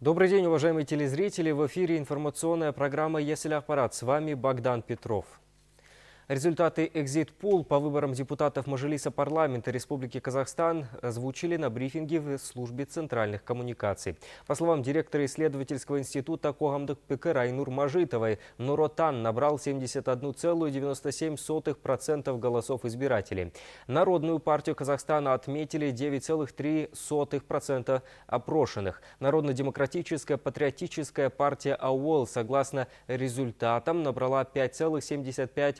Добрый день, уважаемые телезрители. В эфире информационная программа «Если аппарат». С вами Богдан Петров. Результаты экзит-пол по выборам депутатов Мажилиса парламента Республики Казахстан озвучили на брифинге в службе центральных коммуникаций. По словам директора исследовательского института Когамдык ПК Айнур Мажитовой, Нуротан набрал 71,97% голосов избирателей. Народную партию Казахстана отметили 9,3% опрошенных. Народно-демократическая патриотическая партия АУОЛ, согласно результатам, набрала 5,75%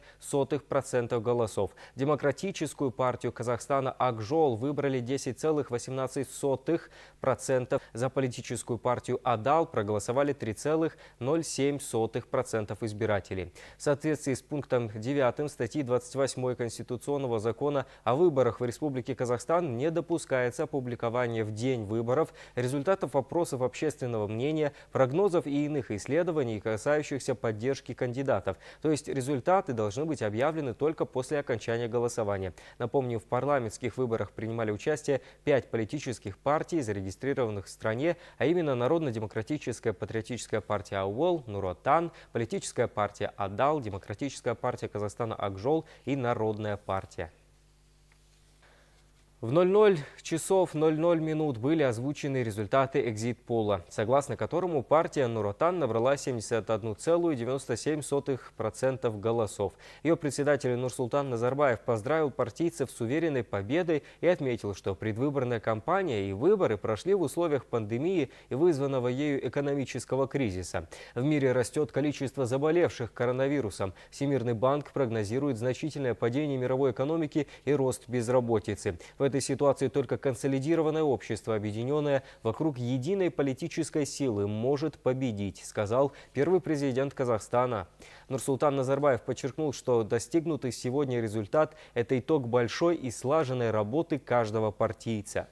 0,02% голосов. Демократическую партию Казахстана Акжол выбрали 10,18%. За политическую партию Адал проголосовали 3,07% избирателей. В соответствии с пунктом 9 статьи 28 Конституционного закона о выборах в Республике Казахстан не допускается опубликование в день выборов результатов опросов общественного мнения, прогнозов и иных исследований, касающихся поддержки кандидатов. То есть результаты должны быть объявлены только после окончания голосования. Напомню, в парламентских выборах принимали участие пять политических партий, зарегистрированных в стране, а именно Народно-демократическая патриотическая партия АУОЛ, Нуротан, политическая партия Адал, Демократическая партия Казахстана Акжол и Народная партия. В 00 часов 00 минут были озвучены результаты экзит-пола, согласно которому партия Нуротан набрала 71,97% голосов. Ее председатель Нурсултан Назарбаев поздравил партийцев с уверенной победой и отметил, что предвыборная кампания и выборы прошли в условиях пандемии и вызванного ею экономического кризиса. В мире растет количество заболевших коронавирусом. Всемирный банк прогнозирует значительное падение мировой экономики и рост безработицы. В этой ситуации только консолидированное общество, объединенное вокруг единой политической силы, может победить, сказал первый президент Казахстана. Нурсултан Назарбаев подчеркнул, что достигнутый сегодня результат – это итог большой и слаженной работы каждого партийца.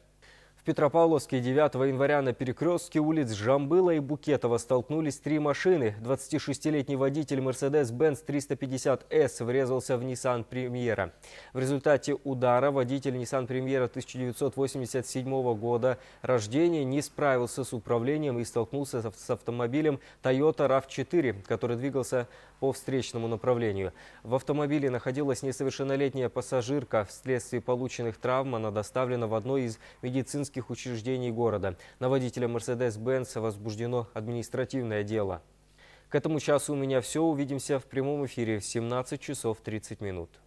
Петропавловске 9 января на перекрестке улиц Жамбыла и Букетова столкнулись три машины. 26-летний водитель Mercedes-Benz 350S врезался в Nissan Премьера. В результате удара водитель Nissan Премьера 1987 года рождения не справился с управлением и столкнулся с автомобилем Toyota RAV4, который двигался по встречному направлению. В автомобиле находилась несовершеннолетняя пассажирка. Вследствие полученных травм она доставлена в одно из медицинских медицинских учреждений города. На водителя «Мерседес-Бенца» возбуждено административное дело. К этому часу у меня все. Увидимся в прямом эфире в 17 часов 30 минут.